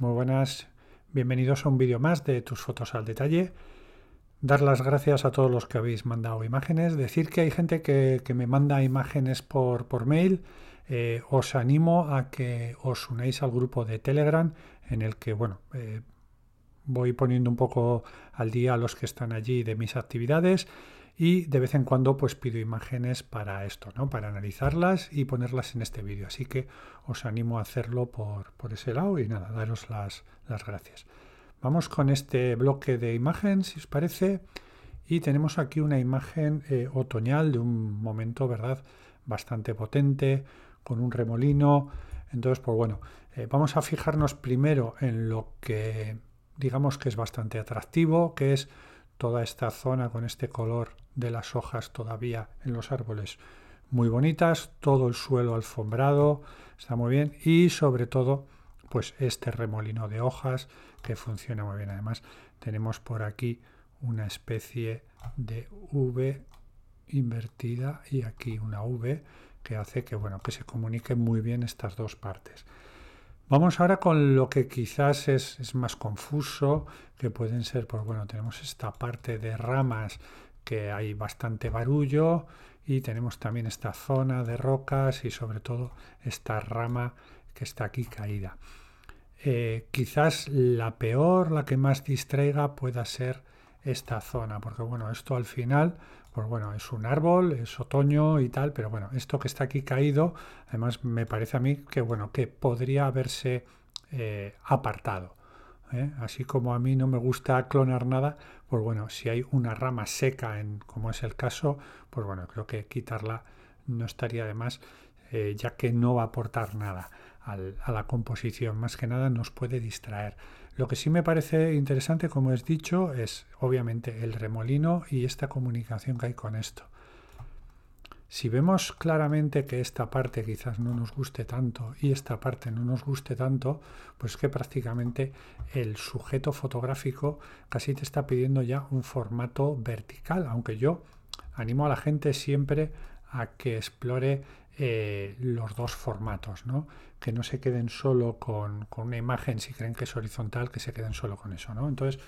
muy buenas. Bienvenidos a un vídeo más de tus fotos al detalle. Dar las gracias a todos los que habéis mandado imágenes. Decir que hay gente que, me manda imágenes por, por mail. Eh, os animo a que os unéis al grupo de Telegram en el que, bueno, eh, voy poniendo un poco al día a los que están allí de mis actividades y de vez en cuando pues pido imágenes para esto, ¿no? Para analizarlas y ponerlas en este vídeo. Así que os animo a hacerlo por, por ese lado y nada, daros las, las gracias. Vamos con este bloque de imagen, si os parece. Y tenemos aquí una imagen eh, otoñal de un momento, ¿verdad? Bastante potente, con un remolino. Entonces, pues bueno, eh, vamos a fijarnos primero en lo que digamos que es bastante atractivo, que es toda esta zona con este color de las hojas todavía en los árboles muy bonitas, todo el suelo alfombrado, está muy bien y sobre todo pues este remolino de hojas que funciona muy bien. Además tenemos por aquí una especie de V invertida y aquí una V que hace que bueno, que se comuniquen muy bien estas dos partes. Vamos ahora con lo que quizás es, más confuso, que pueden ser, pues bueno, tenemos esta parte de ramas que hay bastante barullo y tenemos también esta zona de rocas y sobre todo esta rama que está aquí caída. Eh, quizás la peor, la que más distraiga pueda ser esta zona, porque bueno, esto al final, pues bueno, es un árbol, es otoño y tal, pero bueno, esto que está aquí caído, además me parece a mí que bueno, que podría haberse eh, apartado. ¿eh? Así como a mí no me gusta clonar nada, pues bueno, si hay una rama seca, en, como es el caso, pues bueno, creo que quitarla no estaría de más, eh, ya que no va a aportar nada a la composición, más que nada nos puede distraer. Lo que sí me parece interesante, como he dicho, es obviamente el remolino y esta comunicación que hay con esto. Si vemos claramente que esta parte quizás no nos guste tanto y esta parte no nos guste tanto, pues que prácticamente el sujeto fotográfico casi te está pidiendo ya un formato vertical, aunque yo animo a la gente siempre a que explore eh, los dos formatos, ¿no? que no se queden solo con, una imagen, si creen que es horizontal, que se queden solo con eso. ¿no? Entonces,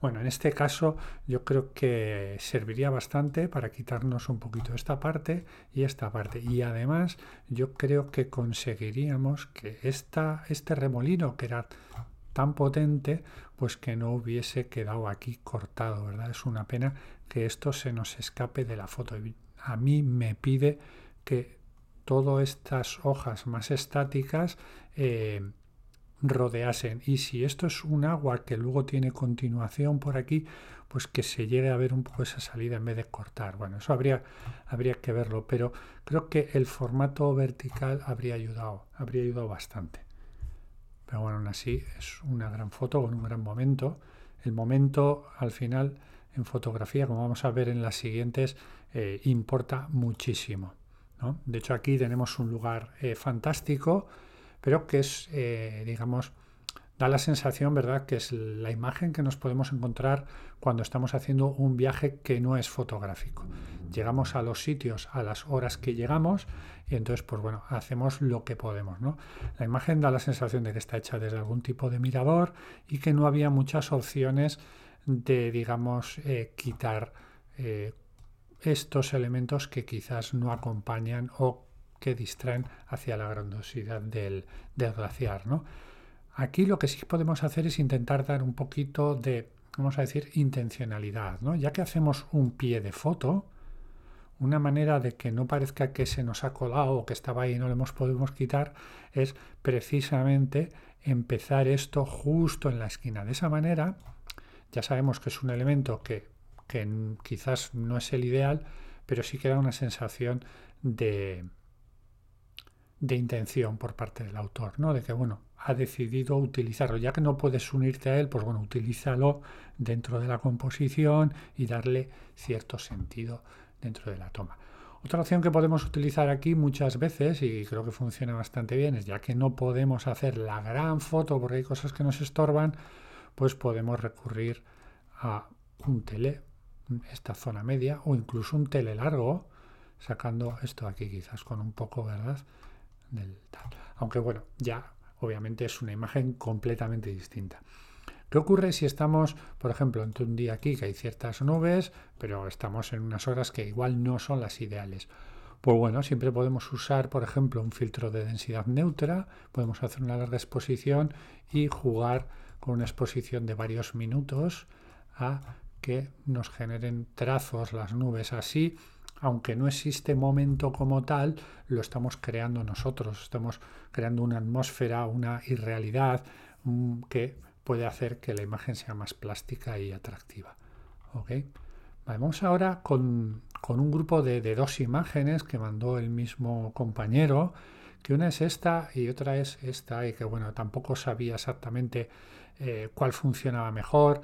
bueno, en este caso yo creo que serviría bastante para quitarnos un poquito esta parte y esta parte. Y además yo creo que conseguiríamos que esta, este remolino que era tan potente, pues que no hubiese quedado aquí cortado, ¿verdad? Es una pena que esto se nos escape de la foto. A mí me pide que todas estas hojas más estáticas eh, rodeasen. Y si esto es un agua que luego tiene continuación por aquí, pues que se llegue a ver un poco esa salida en vez de cortar. Bueno, eso habría, habría que verlo, pero creo que el formato vertical habría ayudado, habría ayudado bastante. Pero bueno, aún así es una gran foto con un gran momento. El momento al final en fotografía, como vamos a ver en las siguientes, eh, importa muchísimo. De hecho, aquí tenemos un lugar eh, fantástico, pero que es, eh, digamos, da la sensación, ¿verdad?, que es la imagen que nos podemos encontrar cuando estamos haciendo un viaje que no es fotográfico. Llegamos a los sitios a las horas que llegamos y entonces, pues bueno, hacemos lo que podemos, ¿no? La imagen da la sensación de que está hecha desde algún tipo de mirador y que no había muchas opciones de, digamos, eh, quitar estos elementos que quizás no acompañan o que distraen hacia la grandiosidad del, glaciar. Aquí lo que sí podemos hacer es intentar dar un poquito de, vamos a decir, intencionalidad. ¿no? Ya que hacemos un pie de foto, una manera de que no parezca que se nos ha colado o que estaba ahí y no lo hemos podido quitar es precisamente empezar esto justo en la esquina. De esa manera, ya sabemos que es un elemento que que quizás no es el ideal, pero sí que da una sensación de, de intención por parte del autor, ¿no? De que, bueno, ha decidido utilizarlo. Ya que no puedes unirte a él, pues bueno, utilízalo dentro de la composición y darle cierto sentido dentro de la toma. Otra opción que podemos utilizar aquí muchas veces, y creo que funciona bastante bien, es ya que no podemos hacer la gran foto porque hay cosas que nos estorban, pues podemos recurrir a un tele esta zona media o incluso un tele largo, sacando esto aquí quizás con un poco, ¿verdad? Aunque bueno, ya obviamente es una imagen completamente distinta. ¿Qué ocurre si estamos, por ejemplo, entre un día aquí que hay ciertas nubes, pero estamos en unas horas que igual no son las ideales? Pues bueno, siempre podemos usar, por ejemplo, un filtro de densidad neutra, podemos hacer una larga exposición y jugar con una exposición de varios minutos a que nos generen trazos las nubes. Así, aunque no existe momento como tal, lo estamos creando nosotros. Estamos creando una atmósfera, una irrealidad mm, que puede hacer que la imagen sea más plástica y atractiva. Vamos ahora con, con un grupo de, dos imágenes que mandó el mismo compañero, que una es esta y otra es esta, y que bueno, tampoco sabía exactamente eh, cuál funcionaba mejor.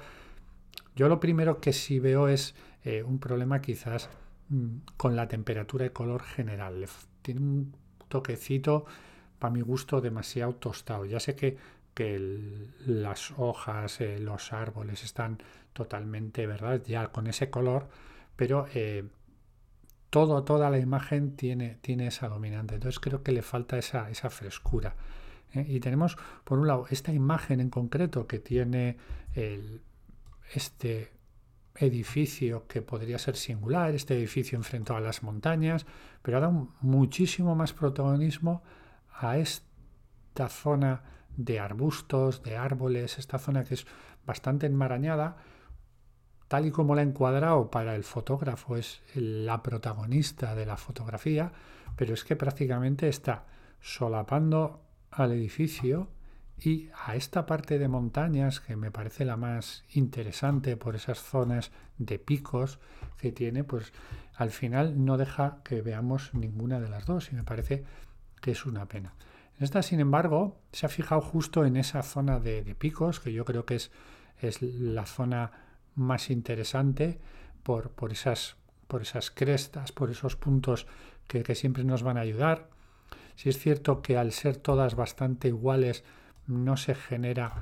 Yo lo primero que sí veo es eh, un problema quizás mm, con la temperatura y color general. Tiene un toquecito, para mi gusto, demasiado tostado. Ya sé que, que las hojas, eh, los árboles están totalmente, ¿verdad? Ya con ese color, pero... Eh, todo, toda la imagen tiene, tiene esa dominante. Entonces creo que le falta esa, esa frescura. Y tenemos, por un lado, esta imagen en concreto que tiene el, este edificio que podría ser singular, este edificio enfrentado a las montañas, pero ha dado muchísimo más protagonismo a esta zona de arbustos, de árboles, esta zona que es bastante enmarañada, tal y como la ha encuadrado para el fotógrafo, es la protagonista de la fotografía, pero es que prácticamente está solapando al edificio y a esta parte de montañas, que me parece la más interesante por esas zonas de picos que tiene, pues al final no deja que veamos ninguna de las dos y me parece que es una pena. Esta, sin embargo, se ha fijado justo en esa zona de, picos, que yo creo que es, la zona más interesante por, esas, por esas crestas, por esos puntos que, siempre nos van a ayudar. Si es cierto que al ser todas bastante iguales, no se genera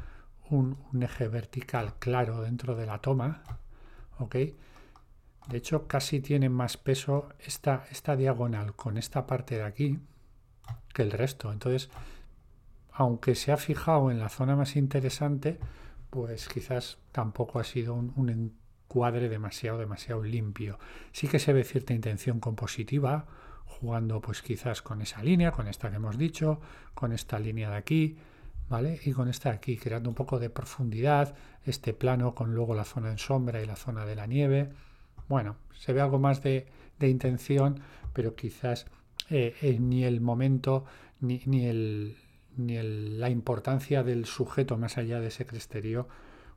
un, eje vertical claro dentro de la toma, De hecho, casi tiene más peso esta, diagonal con esta parte de aquí que el resto. Entonces, aunque se ha fijado en la zona más interesante, pues quizás tampoco ha sido un, un encuadre demasiado, demasiado limpio. Sí que se ve cierta intención compositiva, jugando pues quizás con esa línea, con esta que hemos dicho, con esta línea de aquí, ¿vale? Y con esta aquí, creando un poco de profundidad, este plano con luego la zona en sombra y la zona de la nieve. Bueno, se ve algo más de, intención, pero quizás eh, eh, ni el momento ni, ni, el, la importancia del sujeto más allá de ese cresterío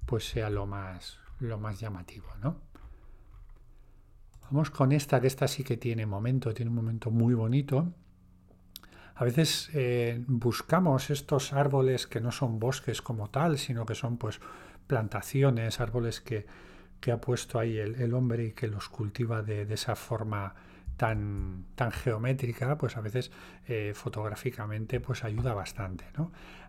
pues sea lo más, lo más llamativo, ¿no? Vamos con esta, que esta sí que tiene momento, tiene un momento muy bonito. A veces eh, buscamos estos árboles que no son bosques como tal, sino que son pues plantaciones, árboles que, ha puesto ahí el, hombre y que los cultiva de, esa forma Tan, tan, geométrica, pues a veces eh, fotográficamente pues ayuda bastante.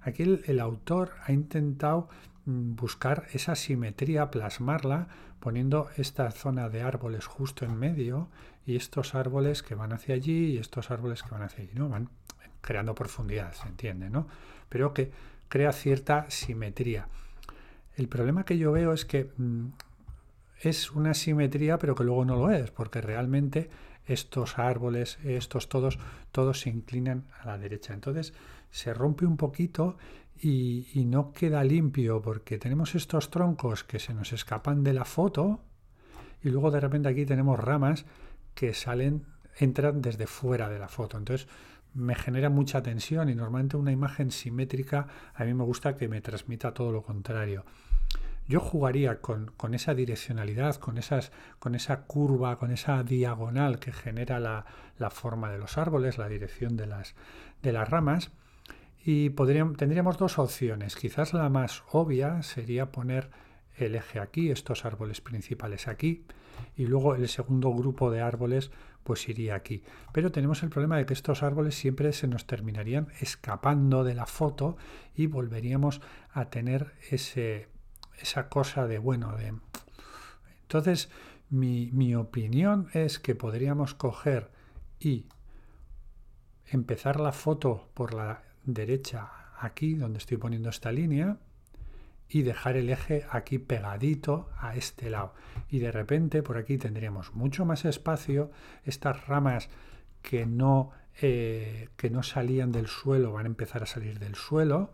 Aquí el, autor ha intentado mm, buscar esa simetría, plasmarla, poniendo esta zona de árboles justo en medio y estos árboles que van hacia allí y estos árboles que van hacia allí, ¿no? Van creando profundidad, se entiende, ¿no? Pero que crea cierta simetría. El problema que yo veo es que mm, es una simetría, pero que luego no lo es, porque realmente estos árboles, estos todos, todos se inclinan a la derecha. Entonces se rompe un poquito y, no queda limpio, porque tenemos estos troncos que se nos escapan de la foto y luego de repente aquí tenemos ramas que salen, entran desde fuera de la foto. Entonces me genera mucha tensión y normalmente una imagen simétrica a mí me gusta que me transmita todo lo contrario. Yo jugaría con, esa direccionalidad, con, esas, con esa curva, con esa diagonal que genera la, forma de los árboles, la dirección de las, de las ramas. Y podríamos tendríamos dos opciones. Quizás la más obvia sería poner el eje aquí, estos árboles principales aquí, y luego el segundo grupo de árboles pues iría aquí. Pero tenemos el problema de que estos árboles siempre se nos terminarían escapando de la foto y volveríamos a tener ese, esa cosa de, bueno, de... Entonces, mi, mi opinión es que podríamos coger y empezar la foto por la derecha aquí, donde estoy poniendo esta línea, y dejar el eje aquí pegadito a este lado. Y de repente por aquí tendríamos mucho más espacio. Estas ramas que no, eh, que no salían del suelo van a empezar a salir del suelo.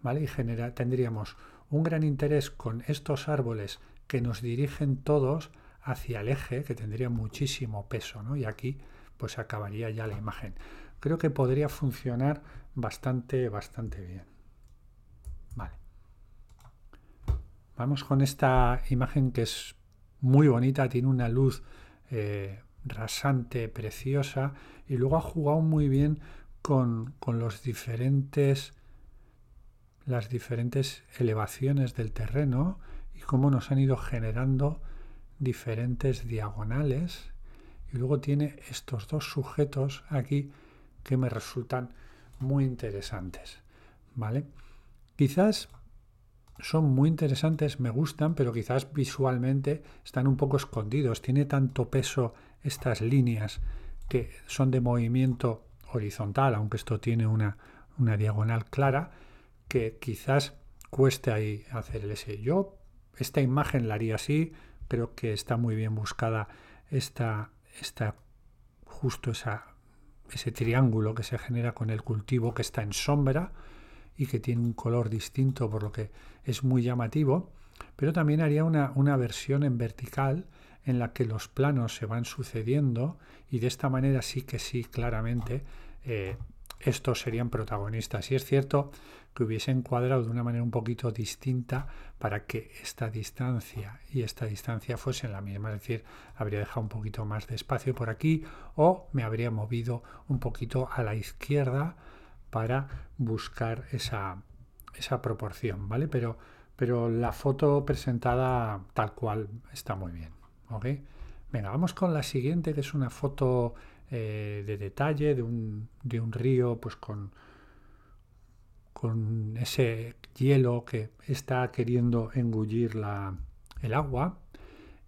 ¿vale? Y tendríamos un gran interés con estos árboles que nos dirigen todos hacia el eje, que tendría muchísimo peso. ¿no? Y aquí pues acabaría ya la imagen. Creo que podría funcionar bastante, bastante bien. Vale. Vamos con esta imagen que es muy bonita, tiene una luz eh, rasante, preciosa, y luego ha jugado muy bien con, los diferentes, las diferentes elevaciones del terreno y cómo nos han ido generando diferentes diagonales. Y luego tiene estos dos sujetos aquí que me resultan muy interesantes. ¿Vale? Quizás son muy interesantes, me gustan, pero quizás visualmente están un poco escondidos. Tiene tanto peso estas líneas que son de movimiento horizontal, aunque esto tiene una, diagonal clara, que quizás cueste ahí hacer el S. Yo esta imagen la haría así, pero que está muy bien buscada esta, justo ese triángulo que se genera con el cultivo que está en sombra y que tiene un color distinto por lo que es muy llamativo, pero también haría una, versión en vertical en la que los planos se van sucediendo y de esta manera sí que sí, claramente, eh, estos serían protagonistas. Y es cierto que hubiesen cuadrado de una manera un poquito distinta para que esta distancia y esta distancia fuesen la misma, es decir, habría dejado un poquito más de espacio por aquí o me habría movido un poquito a la izquierda para buscar esa, proporción, ¿vale? Pero, pero la foto presentada tal cual está muy bien, ¿ok? Venga, vamos con la siguiente, que es una foto eh, de detalle de un, río, pues con, con ese hielo que está queriendo engullir el agua.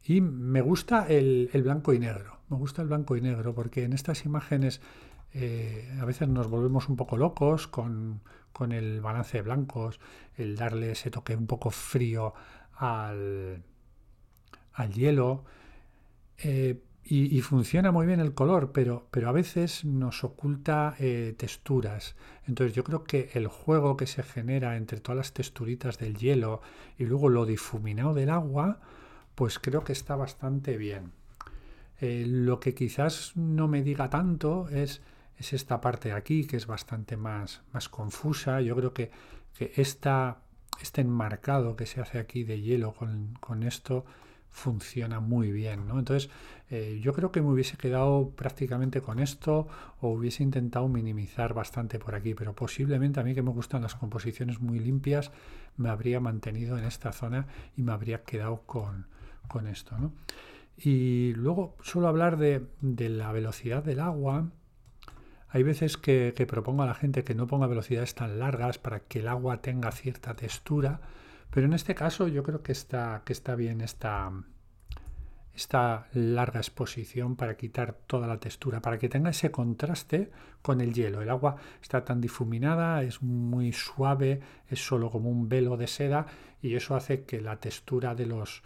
Y me gusta el, blanco y negro, me gusta el blanco y negro, porque en estas imágenes eh, a veces nos volvemos un poco locos con, el balance de blancos, el darle ese toque un poco frío al, hielo. Eh, y, funciona muy bien el color, pero, pero a veces nos oculta eh, texturas. Entonces yo creo que el juego que se genera entre todas las texturitas del hielo y luego lo difuminado del agua, pues creo que está bastante bien. lo que quizás no me diga tanto es es esta parte de aquí que es bastante más, más confusa. Yo creo que, que esta, este enmarcado que se hace aquí de hielo con, con esto funciona muy bien, ¿no? Entonces, eh, yo creo que me hubiese quedado prácticamente con esto o hubiese intentado minimizar bastante por aquí, pero posiblemente a mí que me gustan las composiciones muy limpias, me habría mantenido en esta zona y me habría quedado con, con esto, ¿no? Y luego suelo hablar de, de la velocidad del agua, hay veces que, propongo a la gente que no ponga velocidades tan largas para que el agua tenga cierta textura, pero en este caso yo creo que está, que está bien esta, esta larga exposición para quitar toda la textura, para que tenga ese contraste con el hielo. El agua está tan difuminada, es muy suave, es solo como un velo de seda y eso hace que la textura de los,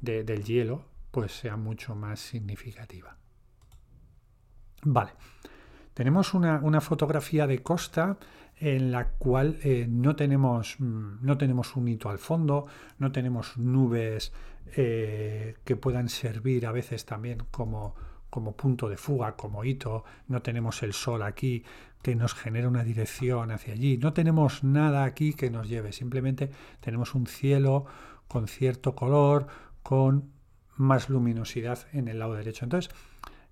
del hielo pues sea mucho más significativa. Vale. Tenemos una, fotografía de costa en la cual eh, no, tenemos, mm, no tenemos un hito al fondo, no tenemos nubes eh, que puedan servir a veces también como, como punto de fuga, como hito, no tenemos el sol aquí que nos genera una dirección hacia allí, no tenemos nada aquí que nos lleve, simplemente tenemos un cielo con cierto color, con más luminosidad en el lado derecho. Entonces,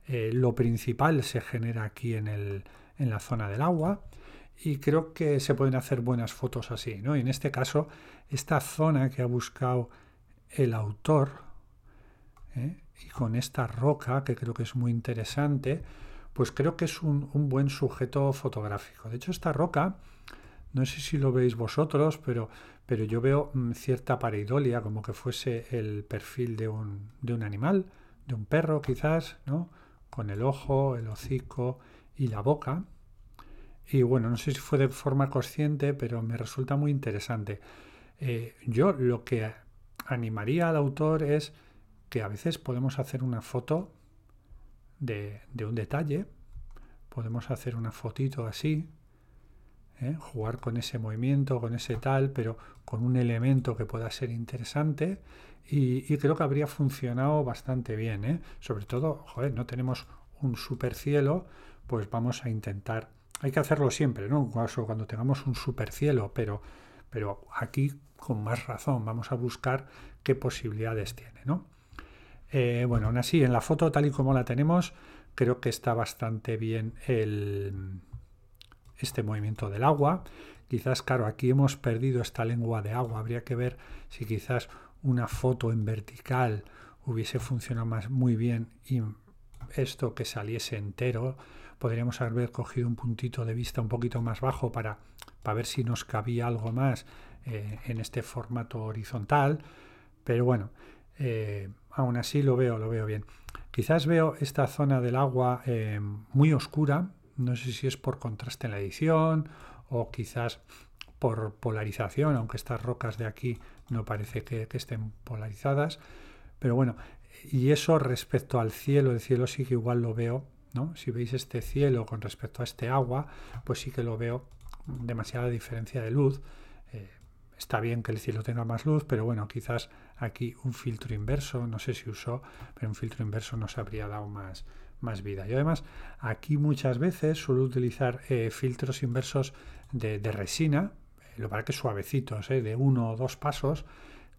eh, lo principal se genera aquí en, la zona del agua y creo que se pueden hacer buenas fotos así. ¿no? en este caso, esta zona que ha buscado el autor ¿eh? y con esta roca, que creo que es muy interesante, pues creo que es un, buen sujeto fotográfico. De hecho, esta roca, no sé si lo veis vosotros, pero, yo veo mm, cierta pareidolia, como que fuese el perfil de un, de un animal, de un perro quizás, ¿no? con el ojo, el hocico y la boca. Y bueno, no sé si fue de forma consciente, pero me resulta muy interesante. Eh, yo lo que animaría al autor es que a veces podemos hacer una foto de un detalle, podemos hacer una fotito así, ¿eh? jugar con ese movimiento, con ese tal, pero con un elemento que pueda ser interesante. Y, creo que habría funcionado bastante bien. ¿eh? Sobre todo, joder, no tenemos un super cielo, pues vamos a intentar. Hay que hacerlo siempre, ¿no? caso cuando tengamos un super cielo, pero, pero aquí con más razón vamos a buscar qué posibilidades tiene, ¿no? Eh, bueno, aún así, en la foto tal y como la tenemos, creo que está bastante bien el, este movimiento del agua. Quizás, claro, aquí hemos perdido esta lengua de agua. Habría que ver si quizás una foto en vertical hubiese funcionado más muy bien y esto que saliese entero. Podríamos haber cogido un puntito de vista un poquito más bajo para, para ver si nos cabía algo más eh, en este formato horizontal. Pero bueno, eh, aún así lo veo, lo veo bien. Quizás veo esta zona del agua eh, muy oscura, no sé si es por contraste en la edición o quizás por polarización, aunque estas rocas de aquí no parece que, estén polarizadas. Pero bueno, y eso respecto al cielo, el cielo sí que igual lo veo, ¿no? Si veis este cielo con respecto a este agua, pues sí que lo veo demasiada diferencia de luz. Eh, está bien que el cielo tenga más luz, pero bueno, quizás aquí un filtro inverso, no sé si usó, pero un filtro inverso nos habría dado más, más vida. y además aquí muchas veces suelo utilizar eh, filtros inversos de, resina, eh, lo para que suavecitos, eh, de uno o dos pasos,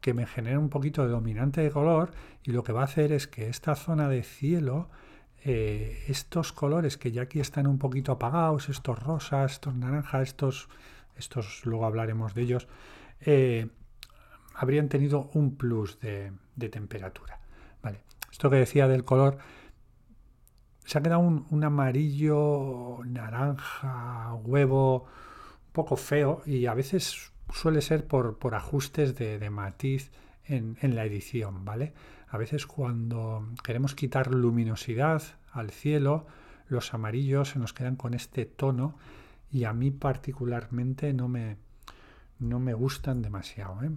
que me genera un poquito de dominante de color y lo que va a hacer es que esta zona de cielo, estos colores que ya aquí están un poquito apagados, estos rosas, estos naranjas, estos, estos luego hablaremos de ellos, habrían tenido un plus de, de temperatura. Vale. Esto que decía del color se ha quedado un, amarillo, naranja, huevo, un poco feo y a veces suele ser por, ajustes de, matiz en, la edición, ¿vale? A veces cuando queremos quitar luminosidad al cielo, los amarillos se nos quedan con este tono y a mí particularmente no me, no me gustan demasiado, ¿eh?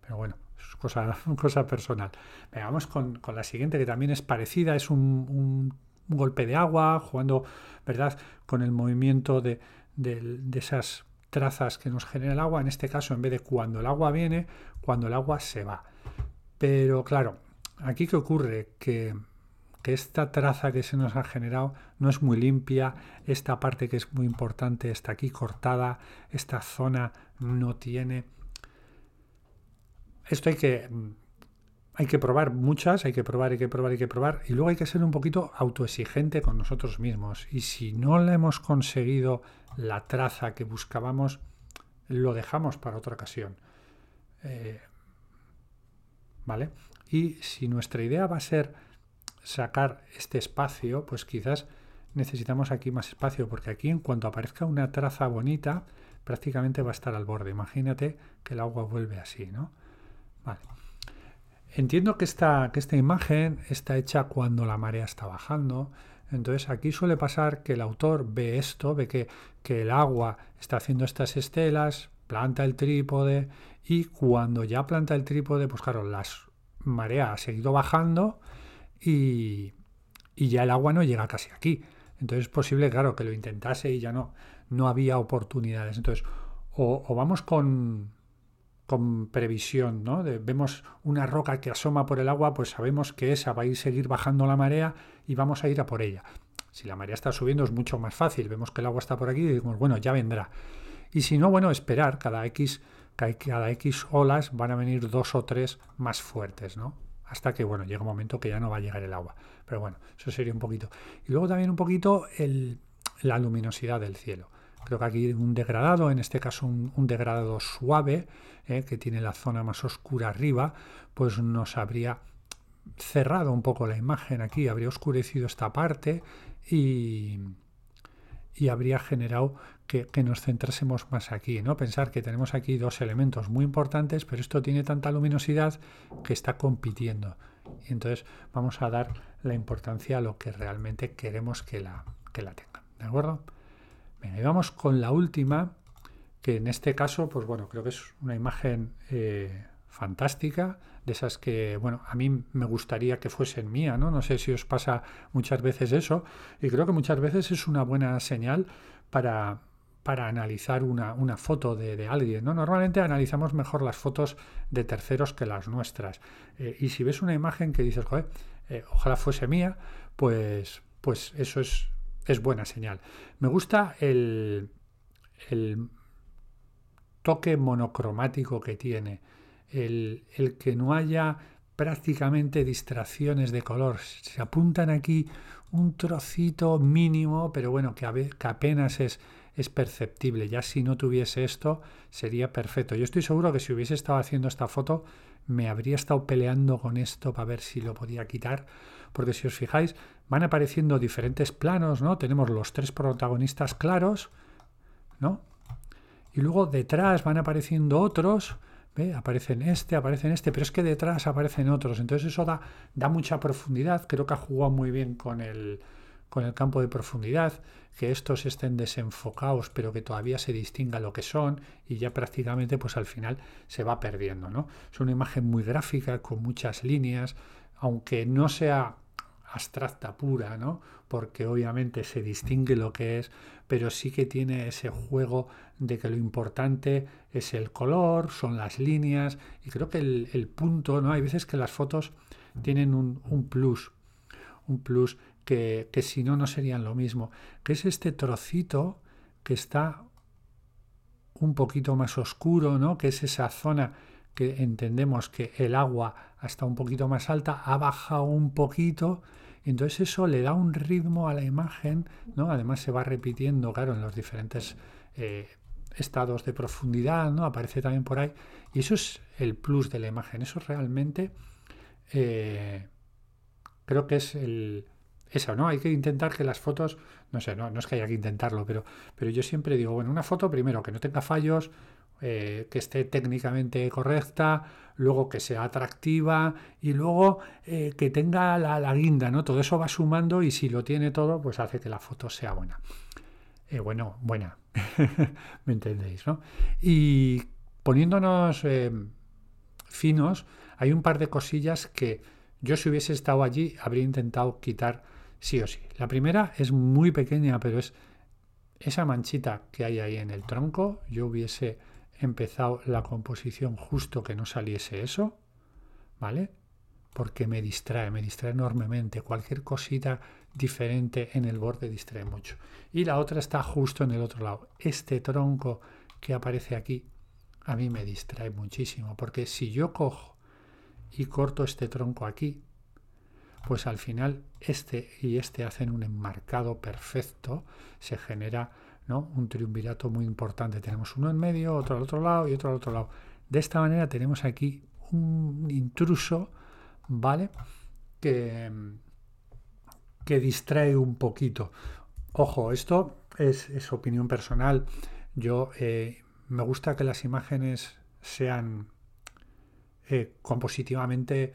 Pero bueno, es cosa, cosa personal. veamos vamos con, la siguiente que también es parecida, es un un golpe de agua, jugando, ¿verdad?, con el movimiento de, esas trazas que nos genera el agua, en este caso en vez de cuando el agua viene, cuando el agua se va. Pero claro, aquí qué ocurre que, que esta traza que se nos ha generado no es muy limpia, esta parte que es muy importante está aquí cortada, esta zona no tiene... Esto hay que hay que probar muchas, hay que probar, hay que probar, hay que probar. Y luego hay que ser un poquito autoexigente con nosotros mismos. Y si no le hemos conseguido la traza que buscábamos, lo dejamos para otra ocasión. Eh, ¿Vale? Y si nuestra idea va a ser sacar este espacio, pues quizás necesitamos aquí más espacio, porque aquí en cuanto aparezca una traza bonita, prácticamente va a estar al borde. Imagínate que el agua vuelve así, ¿no? Vale. Entiendo que esta, que esta imagen está hecha cuando la marea está bajando. Entonces aquí suele pasar que el autor ve esto, ve que, el agua está haciendo estas estelas, planta el trípode y cuando ya planta el trípode, pues claro, la marea ha seguido bajando y, y ya el agua no llega casi aquí. Entonces es posible, claro, que lo intentase y ya no, no había oportunidades. Entonces, o vamos con, con previsión, ¿no? vemos una roca que asoma por el agua, pues sabemos que esa va a ir seguir bajando la marea y vamos a ir a por ella. Si la marea está subiendo es mucho más fácil, vemos que el agua está por aquí y decimos, bueno, ya vendrá. Y si no, bueno, esperar, cada X, cada X olas van a venir dos o tres más fuertes, ¿no? Hasta que, bueno, llega un momento que ya no va a llegar el agua. Pero bueno, eso sería un poquito. Y luego también un poquito el, la luminosidad del cielo creo que aquí un degradado, en este caso un, degradado suave, eh, que tiene la zona más oscura arriba, pues nos habría cerrado un poco la imagen aquí, habría oscurecido esta parte y, habría generado que, nos centrásemos más aquí, ¿no? Pensar que tenemos aquí dos elementos muy importantes, pero esto tiene tanta luminosidad que está compitiendo. Y entonces vamos a dar la importancia a lo que realmente queremos que la, que la tenga, ¿de acuerdo? Venga, y vamos con la última, que en este caso, pues bueno, creo que es una imagen eh, fantástica, de esas que, bueno, a mí me gustaría que fuesen mía, ¿no? No sé si os pasa muchas veces eso, y creo que muchas veces es una buena señal para, analizar una, foto de, alguien. ¿no? Normalmente analizamos mejor las fotos de terceros que las nuestras. Eh, y si ves una imagen que dices, joder, eh, ojalá fuese mía, pues, pues eso es es buena señal. Me gusta el, toque monocromático que tiene, el, que no haya prácticamente distracciones de color. Se apuntan aquí un trocito mínimo, pero bueno, que, a, que apenas es, es perceptible. Ya si no tuviese esto, sería perfecto. Yo estoy seguro que si hubiese estado haciendo esta foto, me habría estado peleando con esto para ver si lo podía quitar. Porque si os fijáis, van apareciendo diferentes planos, ¿no? Tenemos los tres protagonistas claros, ¿no? Y luego detrás van apareciendo otros, aparecen este, aparecen este, pero es que detrás aparecen otros. Entonces eso da, da mucha profundidad. Creo que ha jugado muy bien con el, con el campo de profundidad, que estos estén desenfocados, pero que todavía se distinga lo que son y ya prácticamente pues al final se va perdiendo, ¿no? Es una imagen muy gráfica con muchas líneas, aunque no sea abstracta pura, ¿no? Porque obviamente se distingue lo que es, pero sí que tiene ese juego de que lo importante es el color, son las líneas, y creo que el, punto, ¿no? Hay veces que las fotos tienen un, plus, un plus que, que si no, no serían lo mismo, que es este trocito que está un poquito más oscuro, ¿no? Que es esa zona que entendemos que el agua hasta un poquito más alta ha bajado un poquito, entonces eso le da un ritmo a la imagen, ¿no? Además se va repitiendo, claro, en los diferentes eh, estados de profundidad, ¿no? Aparece también por ahí. Y eso es el plus de la imagen. Eso realmente eh, creo que es el... Eso, ¿no? Hay que intentar que las fotos, no sé, no, es que haya que intentarlo, pero, pero yo siempre digo, bueno, una foto primero, que no tenga fallos, eh, que esté técnicamente correcta, luego que sea atractiva y luego eh, que tenga la, guinda, ¿no? Todo eso va sumando y si lo tiene todo, pues hace que la foto sea buena. Eh, bueno, buena, ¿me entendéis, no? Y poniéndonos finos, hay un par de cosillas que yo si hubiese estado allí habría intentado quitar sí o sí. La primera es muy pequeña, pero es esa manchita que hay ahí en el tronco, yo hubiese empezado la composición justo que no saliese eso, ¿vale? Porque me distrae, me distrae enormemente. Cualquier cosita diferente en el borde distrae mucho. Y la otra está justo en el otro lado. Este tronco que aparece aquí a mí me distrae muchísimo, porque si yo cojo y corto este tronco aquí, pues al final este y este hacen un enmarcado perfecto, se genera un triunvirato muy importante. Tenemos uno en medio, otro al otro lado y otro al otro lado. De esta manera tenemos aquí un intruso, ¿vale? Que, que distrae un poquito. Ojo, esto es, opinión personal. Yo eh, me gusta que las imágenes sean eh, compositivamente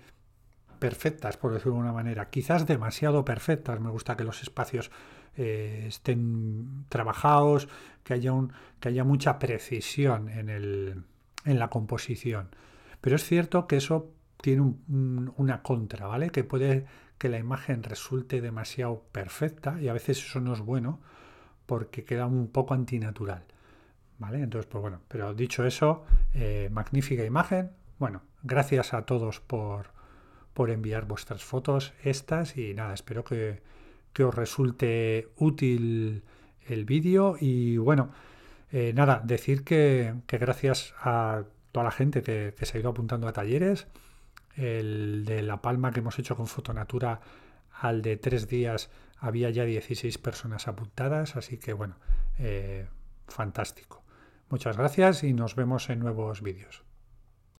perfectas, por decirlo de una manera. Quizás demasiado perfectas. Me gusta que los espacios eh, estén trabajados, que haya, un, que haya mucha precisión en, la composición. Pero es cierto que eso tiene una contra, ¿vale? Que puede que la imagen resulte demasiado perfecta y a veces eso no es bueno porque queda un poco antinatural, ¿vale? Entonces, pues bueno, pero dicho eso, eh, magnífica imagen. Bueno, gracias a todos por, por enviar vuestras fotos, estas y nada, espero que que os resulte útil el vídeo y bueno, eh, nada, decir que, gracias a toda la gente que, se ha ido apuntando a talleres, el de La Palma que hemos hecho con Fotonatura al de tres días había ya 16 personas apuntadas, así que bueno, eh, fantástico. Muchas gracias y nos vemos en nuevos vídeos.